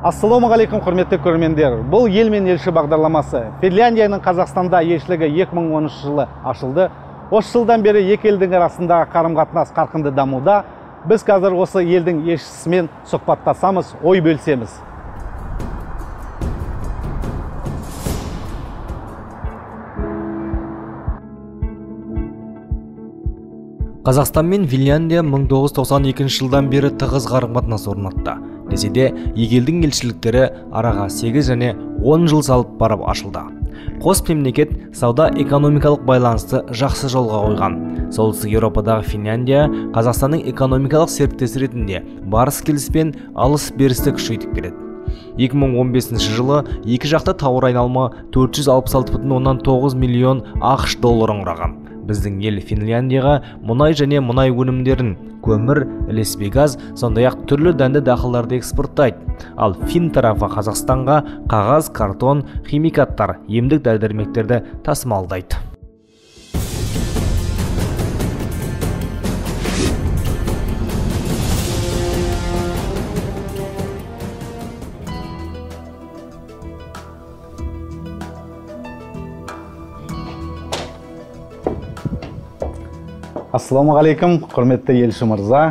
ассалаумағалейкум құрметті көрермендер бұл ел мен елші бағдарламасы финляндияның қазақстанда елшілігі 2013 жылы ашылды осы жылдан бері екі елдің арасындағы қарым қатынас қарқынды дамуда біз қазір осы елдің елшісімен сұхбаттасамыз ой бөлсеміз қазақстан мен финляндия 1992 жылдан бері тығыз қарым қатынас орнатты десе екі елдің елшіліктері араға 8 және 10 жыл салып барып ашылды қос мемлекет сауда экономикалық байланысты жақсы жолға қойған солтүстік еуропадағы финляндия қазақстанның экономикалық серіктесі ретінде барыс келіс пен алыс берісті күшейтіп келеді 2015 жылы екі жақта тауар айналымы 466,9 миллион ақш долларын құраған біздің ел финляндияға мұнай және мұнай өнімдерін көмір ілеспе газ сондай ақ түрлі дәнді дақылдарды экспорттайды ал фин тарапы қазақстанға қағаз картон химикаттар емдік дәрі дәрмектерді тасымалдайды ассалаумағалейкум құрметті елші мырза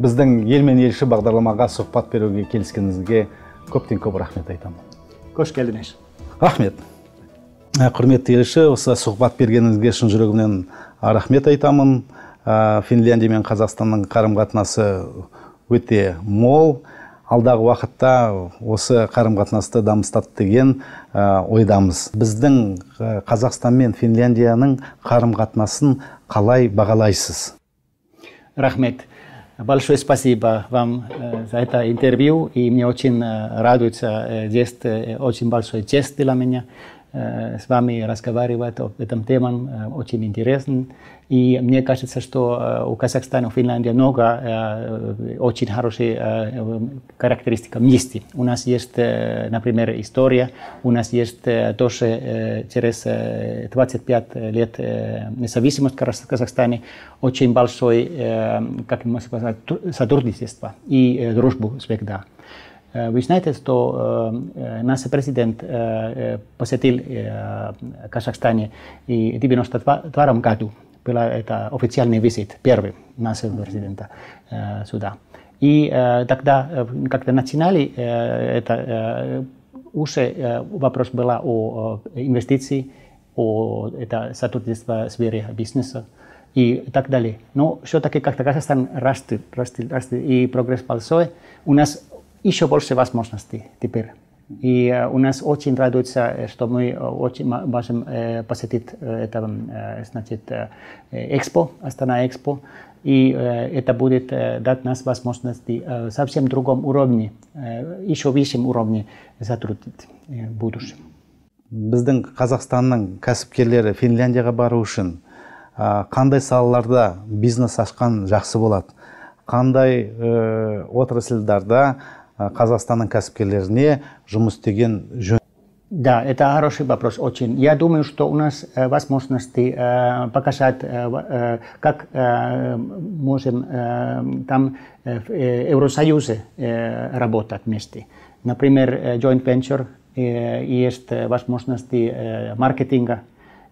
біздің ел мен елші бағдарламаға сұхбат беруге келіскеніңізге көптен көп рахмет айтамын қош келдіңіз рахмет ә, құрметті елші осы сұхбат бергеніңізге шын жүрегімнен рахмет айтамын ә, финляндия мен қазақстанның қарым қатынасы өте мол алдағы уақытта осы қарым қатынасты дамыстады деген ойдамыз біздің қазақстан мен финляндияның қарым қатынасын қалай бағалайсыз рахмет Большое спасибо вам э, за это интервью, и мне очень э, радуется, здесь э, очень большой честь для меня. Э, с вами разговаривать об этом темам э, очень интересно. И мне кажется, что э, у Казахстана, у Финляндии много очень хороших характеристик вместе. У нас есть, например, история, у нас есть тоже через 25 лет независимость Казахстана очень большое, как можно сказать, сотрудничество и дружбу всегда. Э, вы знаете, что э, э, наш президент посетил Казахстане и в 1992 году. Был это официальный визит, первый нашего президента сюда. И тогда, когда начинали это, уже вопрос был о инвестиции, о это сотрудничестве в сфере бизнеса и так далее. Но все-таки как-то Казахстан растет, растет, растет, и прогресс большой. У нас еще больше возможностей теперь. И э, у нас очень радуется, э, что мы э, очень можем посетить это, значит, экспо, Астана Экспо. И это будет дать нас возможности совсем другом уровне, еще высшем уровне сотрудничать в будущем. біздің қазақстанның кәсіпкерлері финляндияға бару үшін а, қандай салаларда бизнес ашқан жақсы болады қандай ә, Э, Казахстанның кәсіпкерлеріне жұмыс деген жөн Да, это хороший вопрос очень. Я думаю, что у нас э, возможности э, показать, э, э как э, можем э, там э, э Евросоюзе э, работать вместе. Например, joint venture э, есть возможности э, маркетинга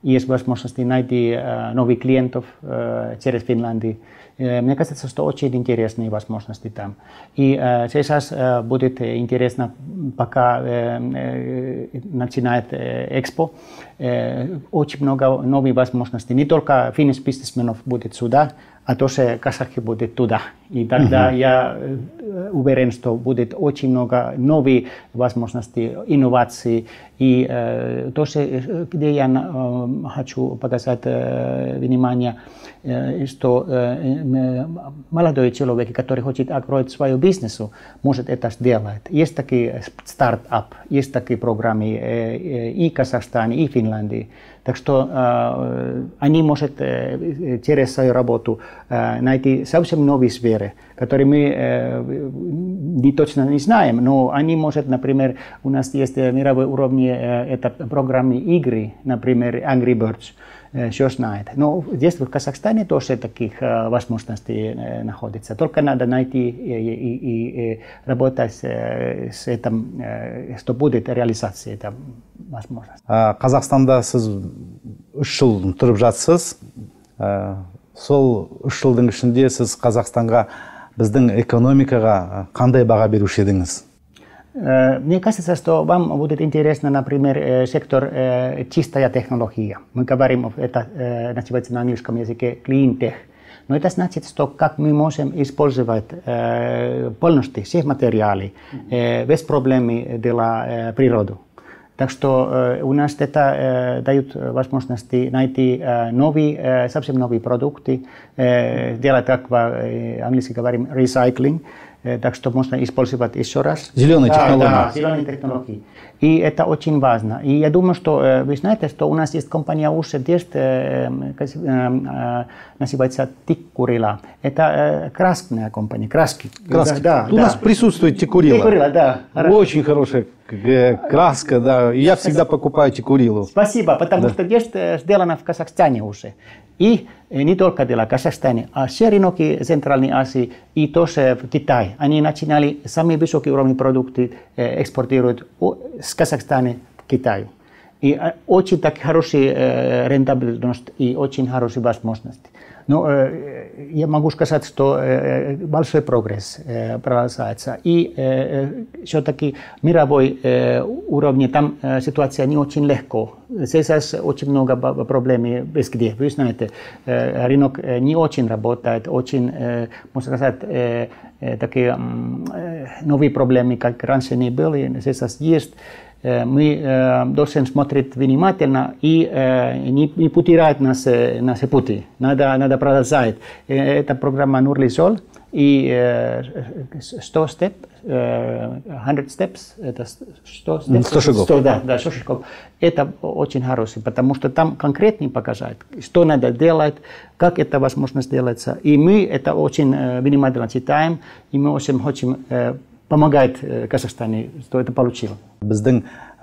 есть возможность найти э, новых клиентов э, через Финляндию. Э, мне кажется, что очень интересные возможности там. И сейчас будет интересно, пока начинает экспо, очень много новых возможностей. Не только финнс бизнесменов будет сюда, а тоже казахи будут туда. И тогда угу. я уверен, что будет очень много новых возможностей, инноваций. И э, тоже, где я э, хочу показать э, внимание, э, что э, молодой человек, который хочет открыть свою бизнесу, может это сделать. Есть такие стартап, есть такие программы э, э, и в Казахстане, и в Финляндии. Финляндии. Так что э, они могут э, через свою работу э, найти совсем новые сферы, которые мы э, не точно не знаем, но они могут, например, у нас есть э, мировые уровни э, это программы игры, например, Angry Birds, э, все знает. Но здесь в Казахстане тоже таких э, возможностей э, находится. Только надо найти э, и, и, и, и э, работать с, с этим, э, что будет реализация этого возможность ә, а қазақстанда сіз үш жыл тұрып жатсыз ә, сол үш жылдың ішінде сіз қазақстанға біздің экономикаға а, қандай баға беруші едіңіз Мне кажется, что вам будет интересно, например, э, сектор э, чистая технология. Мы говорим, это э, называется на английском языке clean tech. Но это значит, что как мы можем использовать полностью все материалы, без проблем для природы. Так что э, у нас это э, дают возможности найти э, новые, совсем новые продукты, делать, как по-английски говорим, recycling, так что можно использовать еще раз. Зеленые да, технологии. Да, зеленые технологии. И это очень важно. И я думаю, что вы знаете, что у нас есть компания уже Ушедест, эм, эм, называется Тиккурила. Это красная компания, краски. краски. Да, у да. нас присутствует Тиккурила. Тиккурила, да. Хорошо. Очень хорошая Э, краска, да. И я всегда покупаю эти курилу. Спасибо, потому да. что есть э, сделано в Казахстане уже. И э, не только дело в Казахстане, а все рынки Центральной Азии и тоже в Китае. Они начинали самые высокие уровни продукты экспортировать с Казахстана в Китай. И очень так хорошая рентабельность и очень хорошие возможности. Ну, э, я могу сказать, что э, большой прогресс э, продолжается. И все-таки мировой уровне там ситуация не очень легко Сейчас очень много проблем без где. Вы знаете, э, рынок э, не очень работает, очень, э, можно сказать, такие новые проблемы, как раньше не были, сейчас есть. Мы э, должны смотреть внимательно и не, не нас, наши пути. Надо, надо продолжать. Это программа Нурли «Нурлисоль» И э, 100 э, степ, 100 э, steps, это 100, step, 100 шагов. 100, да, да, 100 шагов. Это очень хороший, потому что там конкретно показать, что надо делать, как это возможно сделаться. И мы это очень э, внимательно читаем, и мы очень хотим помогать э, Казахстане, что это получилось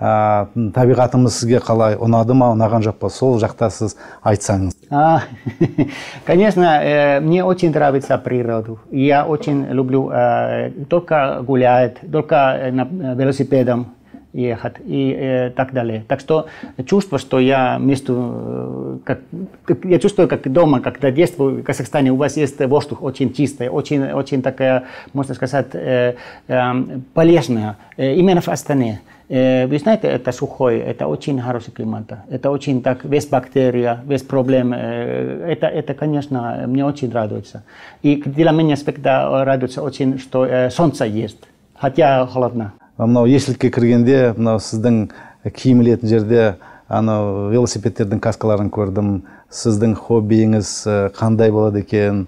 ә, а, табиғатымыз сізге қалай ұнады ма ұнаған жоқ па сол жақта сіз айтсаңыз а, конечно э, мне очень нравится природа я очень люблю э, только гулять только э, на э, велосипедом ехать и э, так далее. Так что чувство, что я вместо, э, как, я чувствую, как дома, когда действую в Казахстане, у вас есть воздух очень чистый, очень, очень такая, можно сказать, э, э, полезная, э, именно в Астане. Э, вы знаете, это сухой, это очень хороший климат, это очень так, без бактерий, без проблем. Э, это, это, конечно, мне очень радуется. И для меня всегда радуется очень, что солнце есть, хотя холодно. мынау есілікке кіргенде мынау сіздің киімілетін жерде анау велосипедтердің каскаларын көрдім сіздің хоббиіңіз қандай болады екен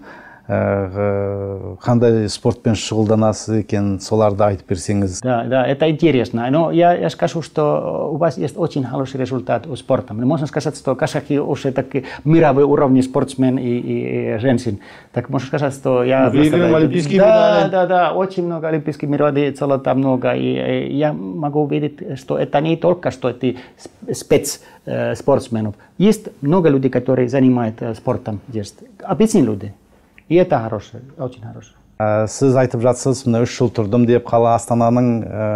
Э, э, қандай спортпен шұғылданасыз екен соларды айтып берсеңіз да да это интересно но я, я скажу что у вас есть очень хороший результат у спорта можно сказать что казахи уже таки мировые уровни спортсмен и, и, и женщин так можно сказать что я выиграл ну, олимпийские да, да да очень много олимпийских медалей золота много и, и я могу увидеть что это не только что ты спец э, спортсменов есть много людей которые занимаются э, спортом есть обычные люди это хорошее, очень хорошее. Э, сіз айтып жатсыз мына үш жыл тұрдым деп қала астананың э,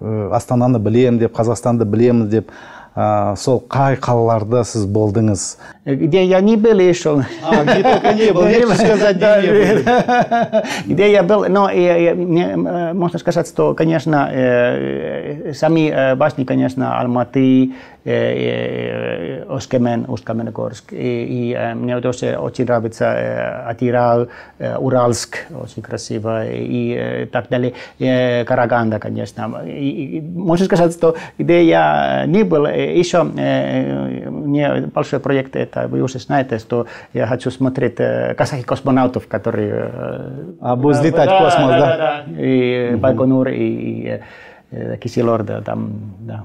э, астананы білемін деп қазақстанды білемін деп сол қай қалаларда сіз болдыңыз где я не был еще где только не был сказать где где я был но можно сказать что конечно сами башни конечно Алматы Оскемен, Усть-Каменогорск. И, и мне тоже очень нравится Атирал, Уральск, очень красиво, и так далее. Караганда, конечно. И, и, можно сказать, что где я не был, еще мне большой проект, это вы уже знаете, что я хочу смотреть казахских космонавтов, которые... А будут взлетать да, в космос, да? Да, да, да. И Байконур, и, и Э, там да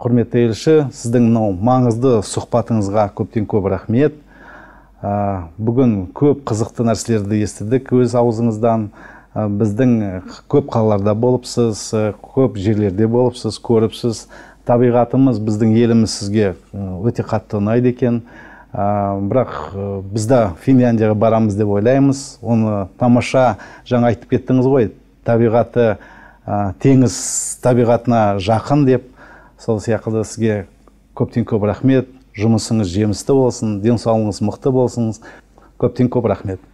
құрметті елші сіздің мынау маңызды сұхбатыңызға көптен көп рахмет ә, бүгін көп қызықты нәрселерді естідік өз аузыңыздан біздің э, көп қалаларда болыпсыз э, көп жерлерде болыпсыз көріпсіз табиғатымыз біздің еліміз сізге өте қатты ұнайды екен ә, бірақ бізді финляндияға барамыз деп ойлаймыз оны тамаша жаңа айтып кеттіңіз ғой табиғаты ә, теңіз табиғатына жақын деп сол сияқты сізге көптен көп рахмет жұмысыңыз жемісті болсын денсаулығыңыз мықты болсыңыз көптен көп рахмет